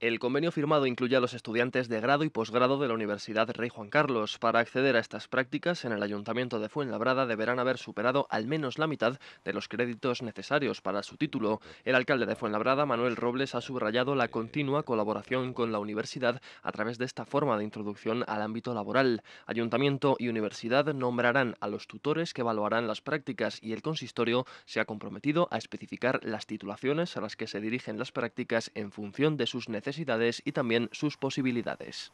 El convenio firmado incluye a los estudiantes de grado y posgrado de la Universidad Rey Juan Carlos. Para acceder a estas prácticas, en el Ayuntamiento de Fuenlabrada deberán haber superado al menos la mitad de los créditos necesarios para su título. El alcalde de Fuenlabrada, Manuel Robles, ha subrayado la continua colaboración con la universidad a través de esta forma de introducción al ámbito laboral. Ayuntamiento y universidad nombrarán a los tutores que evaluarán las prácticas y el consistorio se ha comprometido a especificar las titulaciones a las que se dirigen las prácticas en función de sus necesidades y también sus posibilidades.